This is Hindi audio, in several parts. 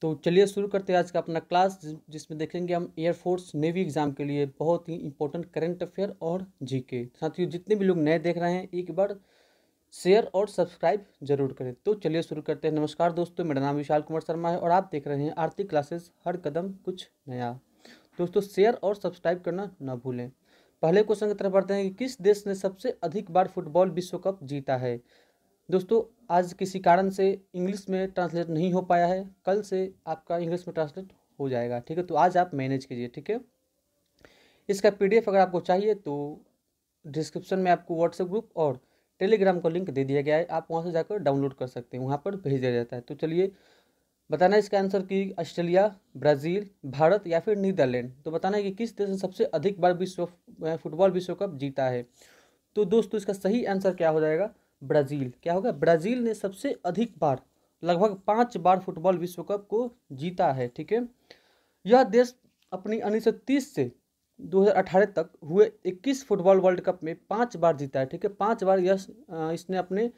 तो चलिए शुरू करते हैं आज का अपना क्लास जिसमें देखेंगे हम एयरफोर्स नेवी एग्ज़ाम के लिए बहुत ही इंपॉर्टेंट करेंट अफेयर और जीके साथियों जितने भी लोग नए देख रहे हैं एक बार शेयर और सब्सक्राइब जरूर करें तो चलिए शुरू करते हैं नमस्कार दोस्तों मेरा नाम विशाल कुमार शर्मा है और आप देख रहे हैं आर्थिक क्लासेस हर कदम कुछ नया दोस्तों शेयर और सब्सक्राइब करना ना भूलें पहले क्वेश्चन की तरफ बढ़ते हैं कि किस देश ने सबसे अधिक बार फुटबॉल विश्व कप जीता है दोस्तों आज किसी कारण से इंग्लिश में ट्रांसलेट नहीं हो पाया है कल से आपका इंग्लिश में ट्रांसलेट हो जाएगा ठीक है तो आज आप मैनेज कीजिए ठीक है इसका पीडीएफ अगर आपको चाहिए तो डिस्क्रिप्शन में आपको व्हाट्सएप ग्रुप और टेलीग्राम का लिंक दे दिया गया है आप वहाँ से जाकर डाउनलोड कर सकते हैं वहाँ पर भेज दिया जाता है तो चलिए बताना इसका आंसर कि ऑस्ट्रेलिया ब्राज़ील भारत या फिर नीदरलैंड तो बताना है कि किस देश ने सबसे अधिक बार विश्व फुटबॉल विश्व कप जीता है तो दोस्तों इसका सही आंसर क्या हो जाएगा ब्राज़ील क्या होगा ब्राज़ील ने सबसे अधिक बार लगभग पाँच बार फुटबॉल विश्व कप को जीता है ठीक है यह देश अपनी उन्नीस से 2018 तक हुए 21 फुटबॉल वर्ल्ड कप में पाँच बार जीता है ठीक है पाँच बार यह इसने अपने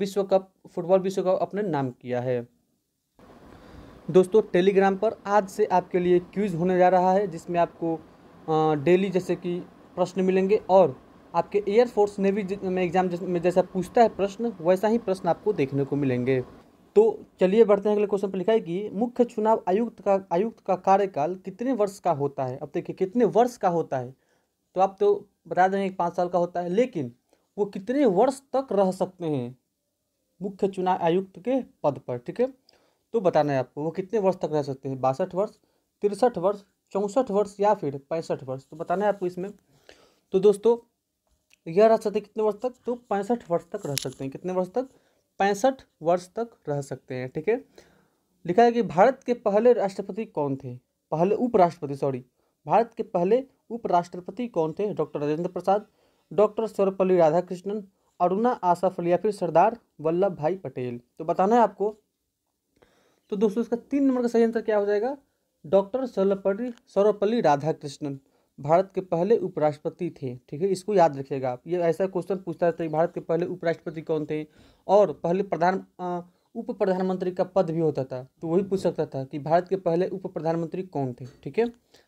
विश्व कप फुटबॉल विश्व कप अपने नाम किया है दोस्तों टेलीग्राम पर आज से आपके लिए क्यूज होने जा रहा है जिसमें आपको डेली जैसे कि प्रश्न मिलेंगे और आपके एयरफोर्स नेवी में एग्जाम में जैसा पूछता है प्रश्न वैसा ही प्रश्न आपको देखने को मिलेंगे तो चलिए बढ़ते हैं अगले क्वेश्चन पर लिखा है कि मुख्य चुनाव आयुक्त का आयुक्त का कार्यकाल कितने वर्ष का होता है अब देखिए कितने वर्ष का होता है तो आप तो बता देंगे पाँच साल का होता है लेकिन वो कितने वर्ष तक रह सकते हैं मुख्य चुनाव आयुक्त के पद पर ठीक है तो बताना है आपको वो कितने वर्ष तक रह सकते हैं बासठ वर्ष तिरसठ वर्ष चौंसठ वर्ष या फिर पैंसठ वर्ष तो बताना है आपको इसमें तो दोस्तों यह रह सकते कितने वर्ष तक तो पैंसठ वर्ष तक रह सकते हैं कितने वर्ष तक पैंसठ वर्ष तक रह सकते हैं ठीक है लिखा है कि भारत के पहले राष्ट्रपति कौन थे पहले उपराष्ट्रपति सॉरी भारत के पहले उपराष्ट्रपति कौन थे डॉक्टर राजेंद्र प्रसाद डॉक्टर सर्वपल्ली राधाकृष्णन अरुणा आसाफ या फिर सरदार वल्लभ भाई पटेल तो बताना है आपको तो दोस्तों इसका तीन नंबर का सही आंसर क्या हो जाएगा डॉक्टर सर्वपल्ली सर्वपल्ली राधाकृष्णन भारत के पहले उपराष्ट्रपति थे ठीक है इसको याद रखिएगा आप ये ऐसा क्वेश्चन पूछता था कि भारत के पहले उपराष्ट्रपति कौन थे और पहले प्रधान उप प्रधानमंत्री का पद भी होता था तो वही पूछ सकता था कि भारत के पहले उप प्रधानमंत्री कौन थे ठीक है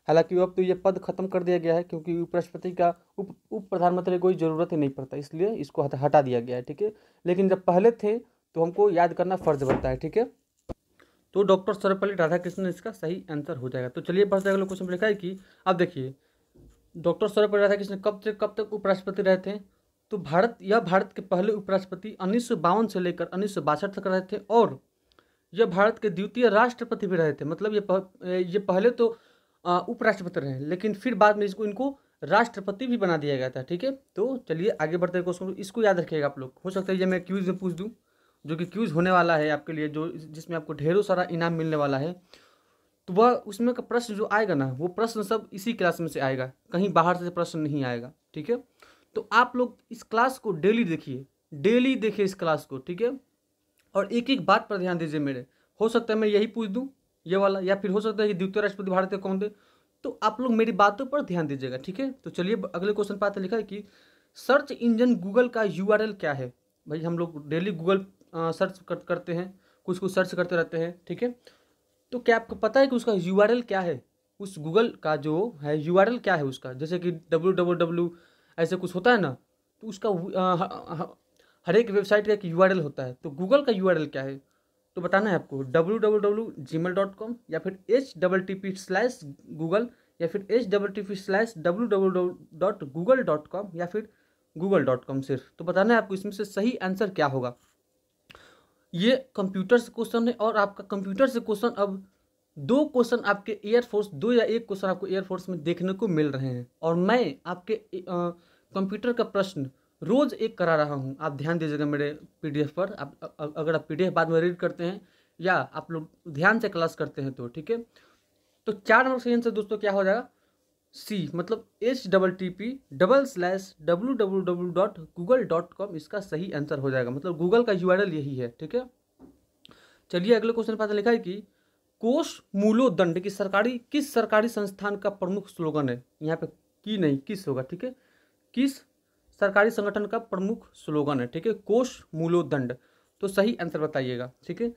हालांकि अब तो ये पद खत्म कर दिया गया है क्योंकि उपराष्ट्रपति का उप उप प्रधानमंत्री कोई ज़रूरत ही नहीं पड़ता इसलिए इसको हटा दिया गया है ठीक है लेकिन जब पहले थे तो हमको याद करना फर्ज बनता है ठीक है तो डॉक्टर सर्वपल्ली राधाकृष्णन इसका सही आंसर हो जाएगा तो चलिए बस अगले क्वेश्चन लिखा है कि अब देखिए डॉक्टर सर्वपल्ली राधाकृष्ण कब से कब तक उपराष्ट्रपति रहे थे तो भारत यह भारत के पहले उपराष्ट्रपति उन्नीस से लेकर उन्नीस तक रहे थे और यह भारत के द्वितीय राष्ट्रपति भी रहे थे मतलब ये ये पहले तो उपराष्ट्रपति रहे लेकिन फिर बाद में इसको इनको राष्ट्रपति भी बना दिया गया था ठीक है तो चलिए आगे बढ़ते हैं क्वेश्चन इसको याद रखिएगा आप लोग हो सकता है ये मैं क्यूज़ में पूछ दूँ जो कि क्यूज़ होने वाला है आपके लिए जो जिसमें आपको ढेरों सारा इनाम मिलने वाला है तो वह उसमें का प्रश्न जो आएगा ना वो प्रश्न सब इसी क्लास में से आएगा कहीं बाहर से प्रश्न नहीं आएगा ठीक है तो आप लोग इस क्लास को डेली देखिए डेली देखिए इस क्लास को ठीक है और एक एक बात पर ध्यान दीजिए मेरे हो सकता है मैं यही पूछ दूँ ये वाला या फिर हो सकता है कि द्वितीय राष्ट्रपति भारत कौन थे तो आप लोग मेरी बातों पर ध्यान दीजिएगा ठीक है तो चलिए अगले क्वेश्चन पर आते लिखा है कि सर्च इंजन गूगल का यू क्या है भाई हम लोग डेली गूगल सर्च करते हैं कुछ कुछ सर्च करते रहते हैं ठीक है तो क्या आपको पता है कि उसका यू क्या है उस गूगल का जो है यू क्या है उसका जैसे कि डब्ल्यू ऐसे कुछ होता है ना तो उसका हर एक वेबसाइट का एक यू होता है तो गूगल का यू क्या है तो बताना है आपको W W W Gmail dot com या फिर H double T P slash Google या फिर H double T P slash W W dot Google dot com या फिर गूगल डॉट कॉम सिर्फ तो बताना है आपको इसमें से सही आंसर क्या होगा ये कंप्यूटर से क्वेश्चन है और आपका कंप्यूटर से क्वेश्चन अब दो क्वेश्चन आपके एयरफोर्स दो या एक क्वेश्चन आपको एयरफोर्स में देखने को मिल रहे हैं और मैं आपके कंप्यूटर का प्रश्न रोज़ एक करा रहा हूँ आप ध्यान दीजिएगा मेरे पीडीएफ पर आप अगर आप पीडीएफ बाद में रीड करते हैं या आप लोग ध्यान से क्लास करते हैं तो ठीक है तो चार नंबर क्वेश्चन से दोस्तों क्या हो जाएगा सी मतलब H double T P double slash W W W dot Google dot com इसका सही आंसर हो जाएगा मतलब गूगल का यू यही है ठीक है चलिए अगले क्वेश्चन पास लिखा है कि कोष मूलोदंड की सरकारी किस सरकारी संस्थान का प्रमुख स्लोगन है यहाँ पे की नहीं किस होगा ठीक है किस सरकारी संगठन का प्रमुख स्लोगन है ठीक है कोष मूलोदंड तो सही आंसर बताइएगा ठीक है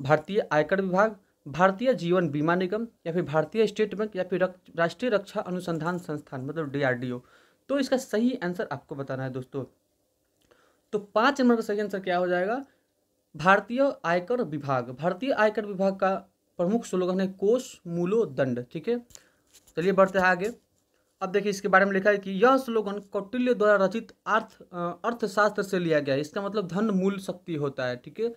भारतीय आयकर विभाग भारतीय जीवन बीमा निगम या फिर भारतीय स्टेट बैंक या फिर राष्ट्रीय रक्षा अनुसंधान संस्थान मतलब डीआरडीओ तो इसका सही आंसर आपको बताना है दोस्तों तो पांच नंबर का सही आंसर क्या हो जाएगा भारतीय आयकर विभाग भारतीय आयकर विभाग का प्रमुख स्लोगन है कोष मूलो दंड ठीक है चलिए बढ़ते हैं आगे अब देखिए इसके बारे में लिखा है कि यह स्लोगन कौटिल्य द्वारा रचित अर्थ अर्थशास्त्र से लिया गया है इसका मतलब धन मूल शक्ति होता है ठीक है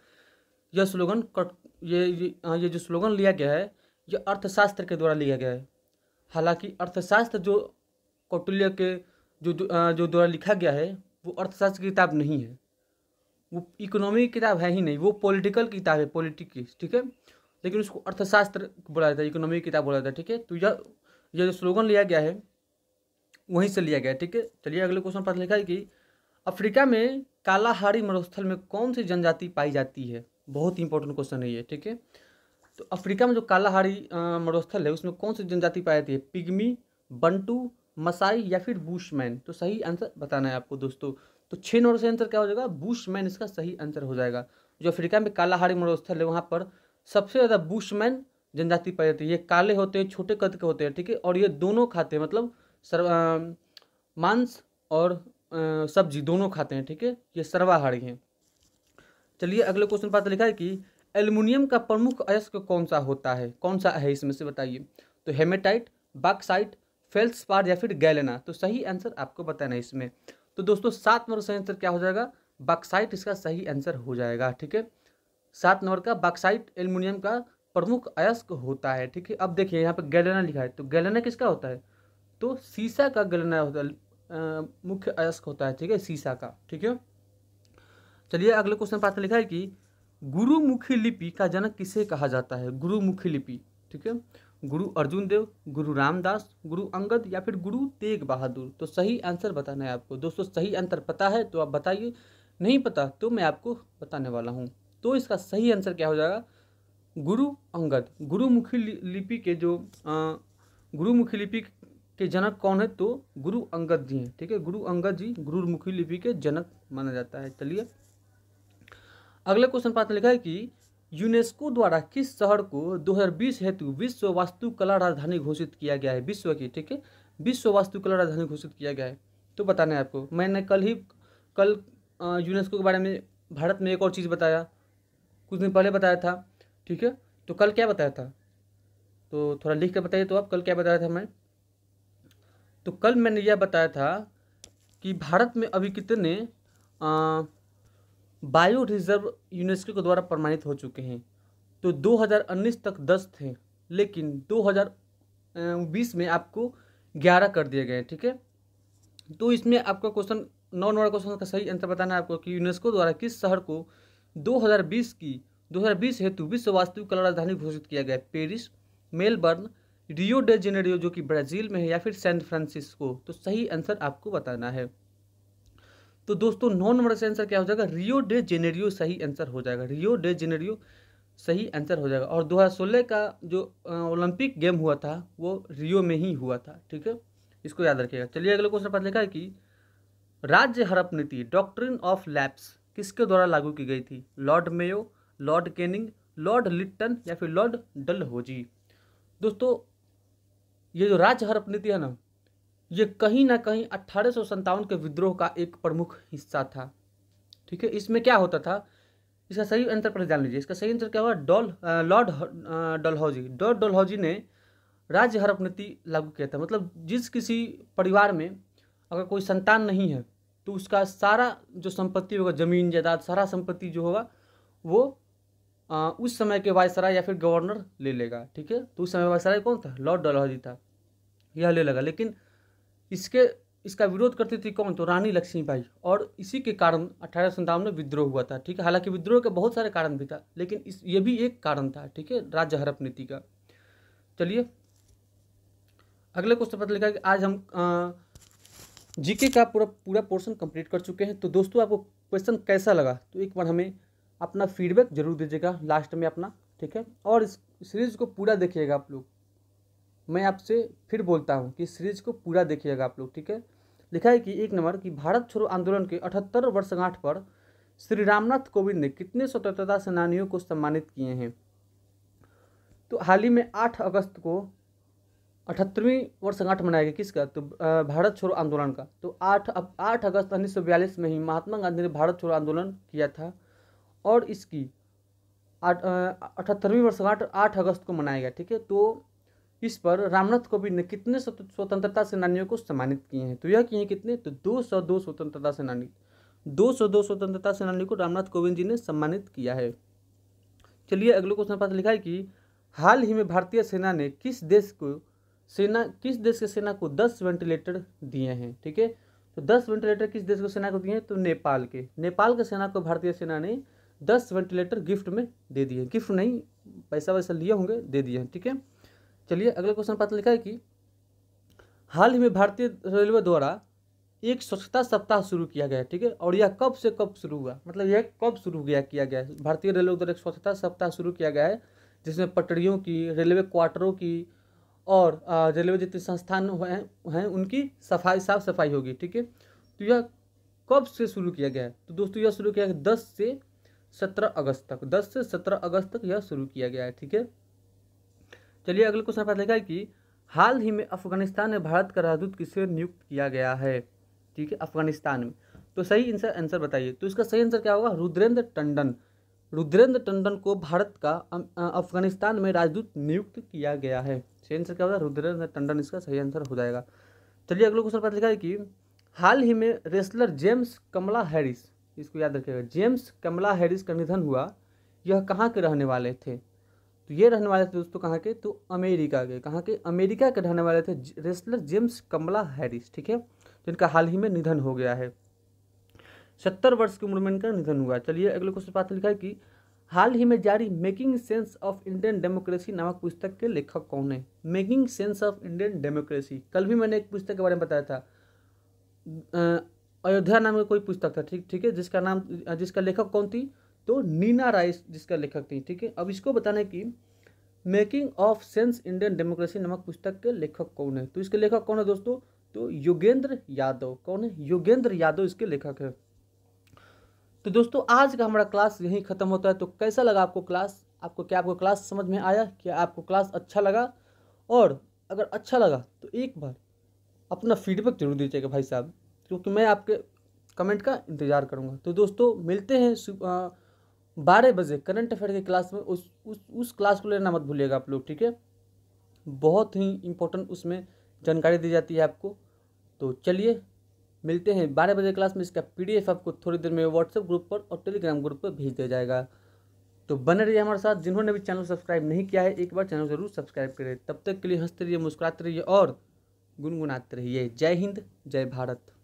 यह स्लोगन कट ये हाँ, ये जो स्लोगन लिया गया है यह अर्थशास्त्र के द्वारा लिया गया है हालांकि अर्थशास्त्र जो कौटुल्य के जो हाँ, जो द्वारा लिखा गया है वो अर्थशास्त्र की किताब नहीं है वो इकोनॉमी की किताब है ही नहीं वो पॉलिटिकल किताब है पॉलिटिक की ठीक है लेकिन उसको अर्थशास्त्र बोला जाता है इकोनॉमी की किताब बोला जाता है ठीक है तो यह यह जो स्लोगन लिया गया है वहीं से लिया गया है ठीक है चलिए अगले क्वेश्चन पास लिखा है कि अफ्रीका में कालाहारी मरुस्थल में कौन सी जनजाति पाई जाती है बहुत ही इंपॉर्टेंट क्वेश्चन है ये ठीक है तो अफ्रीका में जो कालाहारी मरुस्थल है उसमें कौन सी जनजाति पाई जाती है पिग्मी बंटू मसाई या फिर बूशमैन तो सही आंसर बताना है आपको दोस्तों तो छः नंबर से आंसर क्या हो जाएगा बूशमैन इसका सही आंसर हो जाएगा जो अफ्रीका में कालाहारी मरुस्थल है वहाँ पर सबसे ज़्यादा बूशमैन जनजाति पाई जाती है ये काले होते हैं छोटे कद के होते हैं ठीक है और ये दोनों खाते हैं मतलब सर्व मांस और सब्जी दोनों खाते हैं ठीक है ये सर्वाहारी हैं चलिए अगले क्वेश्चन पर लिखा है कि एल्युमिनियम का प्रमुख अयस्क कौन सा होता है कौन सा है इसमें से बताइए तो हेमेटाइट बाक्साइट फेल्स या फिर गैलेना तो सही आंसर आपको बताना है इसमें तो दोस्तों सात नंबर सही आंसर क्या हो जाएगा बाक्साइट इसका सही आंसर हो जाएगा ठीक है सात नंबर का बाक्साइट एल्युमिनियम का प्रमुख अयस्क होता है ठीक है अब देखिए यहाँ पर गैलेना लिखा है तो गैलेना किसका होता है तो सीसा का गैलेना होता है मुख्य अयस्क होता है ठीक है सीसा का ठीक है चलिए अगले क्वेश्चन पर आपने लिखा है कि गुरुमुखी लिपि का जनक किसे कहा जाता है गुरुमुखी लिपि ठीक है गुरु अर्जुन देव गुरु रामदास गुरु अंगद या फिर गुरु तेग बहादुर तो सही आंसर बताना है आपको दोस्तों सही आंसर पता है तो आप बताइए नहीं पता तो मैं आपको बताने वाला हूँ तो इसका सही आंसर क्या हो जाएगा गुरु अंगद गुरुमुखी लिपि के जो गुरुमुखी लिपि के जनक कौन है तो गुरु अंगद जी हैं ठीक है गुरु अंगद जी गुरुमुखी लिपि के जनक माना जाता है चलिए अगले क्वेश्चन पात्र लिखा है कि यूनेस्को द्वारा किस शहर को 2020 हेतु विश्व वास्तुकला राजधानी घोषित किया गया है विश्व की ठीक है विश्व वास्तुकला राजधानी घोषित किया गया है तो बताना है आपको मैंने कल ही कल यूनेस्को के बारे में भारत में एक और चीज़ बताया कुछ दिन पहले बताया था ठीक है तो कल क्या बताया था तो थोड़ा लिख कर बताइए तो आप कल क्या बताया था मैं तो कल मैंने यह बताया था कि भारत में अभी कितने आ, बायो रिजर्व यूनेस्को के द्वारा प्रमाणित हो चुके हैं तो 2019 तक 10 थे लेकिन 2020 में आपको 11 कर दिए गए ठीक है तो इसमें आपका क्वेश्चन नौ नंबर क्वेश्चन का सही आंसर बताना है आपको कि यूनेस्को द्वारा किस शहर को 2020 की 2020 हेतु विश्व वास्तविक कला राजधानी घोषित किया गया Paris Melbourne Rio de Janeiro जो कि ब्राज़ील में है या फिर सैन फ्रांसिस्को तो सही आंसर आपको बताना है तो दोस्तों नौ नंबर से आंसर क्या हो जाएगा रियो डे जेनेरियो सही आंसर हो जाएगा रियो डे जेनेरियो सही आंसर हो जाएगा और 2016 का जो ओलंपिक गेम हुआ था वो रियो में ही हुआ था ठीक है इसको याद रखिएगा चलिए अगले क्वेश्चन पर लिखा है कि राज्य हड़प नीति डॉक्ट्रिन ऑफ लैप्स किसके द्वारा लागू की गई थी Lord Mayo Lord Canning Lord Lytton या फिर लॉर्ड डल दोस्तों ये जो राज्य हड़प नीति है ना ये कहीं ना कहीं अट्ठारह के विद्रोह का एक प्रमुख हिस्सा था ठीक है इसमें क्या होता था इसका सही अंतर पर जान लीजिए इसका सही अंतर क्या हुआ डॉल लॉर्ड डलहौजी लॉर्ड डलहौजी ने राज्य हड़प नीति लागू किया था मतलब जिस किसी परिवार में अगर कोई संतान नहीं है तो उसका सारा जो संपत्ति होगा जमीन जायदाद सारा संपत्ति जो होगा वो आ, उस समय के वायसराय या फिर गवर्नर ले लेगा ठीक है तो उस समय वायसराय कौन था लॉर्ड डलहौजी था यह ले लगा लेकिन इसके इसका विरोध करती थी कौन तो रानी लक्ष्मीबाई और इसी के कारण अठारह सौ विद्रोह हुआ था ठीक है हालांकि विद्रोह का बहुत सारे कारण भी था लेकिन इस ये भी एक कारण था ठीक है राज्य हड़प नीति का चलिए अगले क्वेश्चन पता लिखा कि आज हम जीके का पूरा पूरा पोर्शन कंप्लीट कर चुके हैं तो दोस्तों आपको क्वेश्चन कैसा लगा तो एक बार हमें अपना फीडबैक जरूर दीजिएगा लास्ट में अपना ठीक है और इस सीरीज को पूरा देखिएगा आप लोग मैं आपसे फिर बोलता हूँ कि सीरीज को पूरा देखिएगा आप लोग ठीक है लिखा है कि एक नंबर कि भारत छोड़ो आंदोलन के अठहत्तर वर्षगांठ पर श्री रामनाथ कोविंद ने कितने स्वतंत्रता सेनानियों को सम्मानित किए हैं तो हाल ही में आठ अगस्त को अठहत्तरवीं वर्षगांठ मनाया गया किसका तो भारत छोड़ो आंदोलन का तो आठ आठ अगस्त उन्नीस में ही महात्मा गांधी ने भारत छोड़ो आंदोलन किया था और इसकी अठहत्तरवीं वर्षगांठ आठ अगस्त को मनाया गया ठीक है तो इस पर रामनाथ कोविंद ने कितने स्वतंत्रता सेनानियों को सम्मानित किए हैं तो यह किए कितने तो दो सौ दो स्वतंत्रता सेनानी दो सौ दो स्वतंत्रता सेनानी को रामनाथ कोविंद जी ने सम्मानित किया है चलिए अगले क्वेश्चन पास लिखा है कि हाल ही में भारतीय सेना ने किस देश को सेना किस देश के सेना को दस वेंटिलेटर दिए हैं ठीक है तो दस वेंटिलेटर किस देश को सेना को दिए हैं तो नेपाल के नेपाल के सेना को भारतीय सेना ने दस वेंटिलेटर गिफ्ट में दे दिए गिफ्ट नहीं पैसा वैसा लिए होंगे दे दिए हैं ठीक है चलिए अगला क्वेश्चन पता लिखा है कि हाल ही में भारतीय रेलवे द्वारा एक स्वच्छता सप्ताह शुरू किया गया ठीक है और यह कब से कब शुरू हुआ मतलब यह कब शुरू गया किया गया है भारतीय रेलवे द्वारा एक स्वच्छता सप्ताह शुरू किया गया है जिसमें पटरियों की रेलवे क्वार्टरों की और रेलवे जितने संस्थान हैं हैं उनकी सफाई साफ सफाई होगी ठीक है तो यह कब से शुरू किया गया है तो दोस्तों यह शुरू किया गया दस से सत्रह अगस्त तक दस से सत्रह अगस्त तक यह शुरू किया गया है ठीक है चलिए अगले क्वेश्चन पता लिखा है कि हाल ही में अफगानिस्तान में भारत का राजदूत किसे नियुक्त किया गया है ठीक है अफगानिस्तान में तो सही इनसे आंसर बताइए तो इसका सही आंसर क्या होगा रुद्रेंद्र टंडन रुद्रेंद्र टंडन को भारत का अफगानिस्तान में राजदूत नियुक्त किया गया है सही आंसर क्या होगा रुद्रेंद्र टंडन इसका सही आंसर हो जाएगा चलिए अगले क्वेश्चन पता लिखा है कि हाल ही में रेसलर जेम्स कमला हैरिस इसको याद रखिएगा जेम्स कमला हैरिस का निधन हुआ यह कहाँ के रहने वाले थे तो ये रहने वाले थे दोस्तों कहाँ के तो अमेरिका के कहाँ के अमेरिका के रहने वाले थे रेसलर जेम्स कमला हैरिस ठीक है जिनका हाल ही में निधन हो गया है सत्तर वर्ष की उम्र में इनका निधन हुआ चलिए अगले क्वेश्चन पात्र लिखा है कि हाल ही में जारी making sense of Indian democracy नामक पुस्तक के लेखक कौन है making sense of Indian democracy कल भी मैंने एक पुस्तक के बारे में बताया था अयोध्या नाम का कोई पुस्तक था ठीक ठीक है जिसका नाम जिसका लेखक कौन थी तो नीना राइस जिसका लेखक थी ठीक है अब इसको बताना है कि making of sense Indian democracy नामक पुस्तक के लेखक कौन है तो इसके लेखक कौन है दोस्तों तो योगेंद्र यादव कौन है योगेंद्र यादव इसके लेखक है तो दोस्तों आज का हमारा क्लास यहीं ख़त्म होता है तो कैसा लगा आपको क्लास आपको क्या आपको क्लास समझ में आया क्या आपको क्लास अच्छा लगा और अगर अच्छा लगा तो एक बार अपना फीडबैक जरूर दीजिएगा भाई साहब क्योंकि मैं आपके कमेंट का इंतज़ार करूँगा तो दोस्तों मिलते हैं बारह बजे करंट अफेयर के क्लास में उस उस उस क्लास को लेना मत भूलिएगा आप लोग ठीक है बहुत ही इम्पोर्टेंट उसमें जानकारी दी जाती है आपको तो चलिए मिलते हैं बारह बजे क्लास में इसका पीडीएफ आपको थोड़ी देर में व्हाट्सएप ग्रुप पर और टेलीग्राम ग्रुप पर भेज दिया जाएगा तो बने रहिए हमारे साथ जिन्होंने भी चैनल सब्सक्राइब नहीं किया है एक बार चैनल ज़रूर सब्सक्राइब करें तब तक के लिए हंसते रहिए मुस्कुराते रहिए और गुनगुनाते रहिए जय हिंद जय भारत